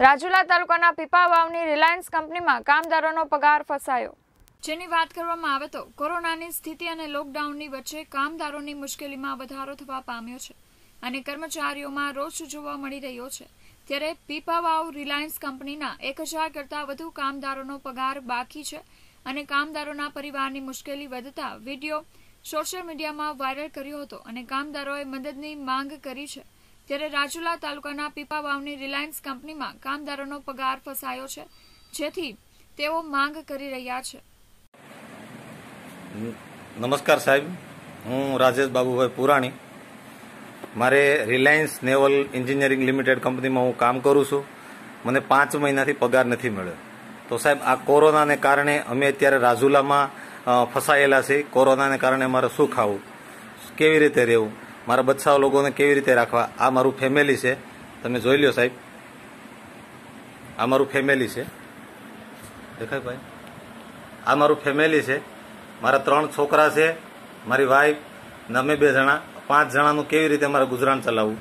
રાજુલા તાલુકાના પીપાવાવની રિલાયન્સ કંપનીમાં કામદારોનો પગાર ફસાયો જેની વાત કરવામાં આવે તો કોરોનાની સ્થિતિ અને લોકડાઉનની વચ્ચે કામદારોની મુશ્કેલીમાં વધારો થવા પામ્યો છે અને કર્મચારીઓમાં રોષ જોવા મળી રહ્યો છે ત્યારે પીપાવાવ રિલાયન્સ કંપનીના એક હજાર કરતાં વધુ કામદારોનો પગાર બાકી છે અને કામદારોના પરિવારની મુશ્કેલી વધતા વિડીયો સોશિયલ મીડિયામાં વાયરલ કર્યો હતો અને કામદારોએ મદદની માંગ કરી છે ત્યારે રાજુલા તાલુકાના પીપાવાવની રિલાયન્સ કંપનીમાં કામદારોનો પગાર ફસાયો છે જેથી તેઓ માંગ કરી રહ્યા છે નમસ્કાર સાહેબ હું રાજેશ બાબુભાઈ પુરાણી મારે રિલાયન્સ નેવલ એન્જિનિયરિંગ લિમિટેડ કંપનીમાં હું કામ કરું છું મને પાંચ મહિનાથી પગાર નથી મળ્યો તો સાહેબ આ કોરોનાને કારણે અમે અત્યારે રાજુલામાં ફસાયેલા છીએ કોરોનાને કારણે અમારે શું ખાવું કેવી રીતે રહેવું મારા બચ્ચાઓ લોકોને કેવી રીતે રાખવા આ મારું ફેમિલી છે તમે જોઈ લો સાહેબ આ મારું ફેમિલી છે દેખાય ભાઈ આ મારું ફેમિલી છે મારા ત્રણ છોકરા છે મારી વાઈફ ને અમે બે જણા પાંચ જણાનું કેવી રીતે મારે ગુજરાન ચલાવવું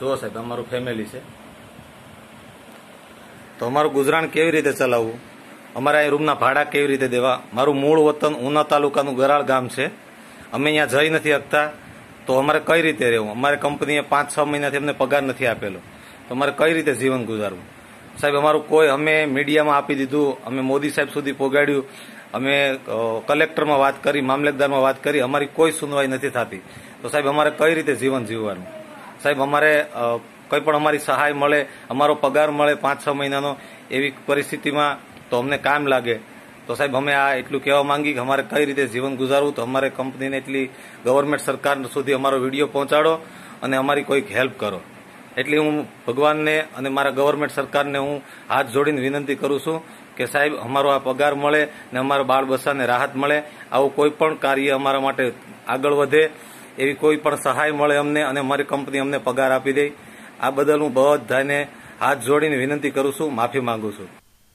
જુઓ સાહેબ અમારું ફેમિલી છે તો અમારું ગુજરાન કેવી રીતે ચલાવવું અમારા અહીં રૂમના ભાડા કેવી રીતે દેવા મારું મૂળ વતન ઉના તાલુકાનું ગરાળ ગામ છે અમે અહીંયા જઈ નથી શકતા તો અમારે કઈ રીતે રહેવું અમારે કંપનીએ પાંચ છ મહિનાથી અમને પગાર નથી આપેલો તો અમારે કઈ રીતે જીવન ગુજારવું સાહેબ અમારું કોઈ અમે મીડિયામાં આપી દીધું અમે મોદી સાહેબ સુધી પોગાડ્યું અમે કલેક્ટરમાં વાત કરી મામલતદારમાં વાત કરી અમારી કોઈ સુનવાઈ નથી થતી તો સાહેબ અમારે કઈ રીતે જીવન જીવવાનું સાહેબ અમારે કંઈ પણ અમારી સહાય મળે અમારો પગાર મળે પાંચ છ મહિનાનો એવી પરિસ્થિતિમાં તો અમને કામ લાગે તો સાહેબ અમે આ એટલું કહેવા માંગી કે અમારે કઈ રીતે જીવન ગુજારવું તો અમારે કંપનીને એટલી ગવર્મેન્ટ સરકાર સુધી અમારો વિડીયો પહોંચાડો અને અમારી કોઈક હેલ્પ કરો એટલે હું ભગવાનને અને મારા ગવર્મેન્ટ સરકારને હું હાથ જોડીને વિનંતી કરું છું કે સાહેબ અમારો આ પગાર મળે ને અમારા બાળ બચ્ચાને રાહત મળે આવું કોઈ પણ કાર્ય અમારા માટે આગળ વધે એવી કોઈ પણ સહાય મળે અમને અને અમારી કંપની અમને પગાર આપી દે આ બદલ હું બધાને હાથ જોડીને વિનંતી કરું છું માફી માંગુ છું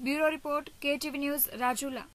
Bureau Report, KTV News, Rajula.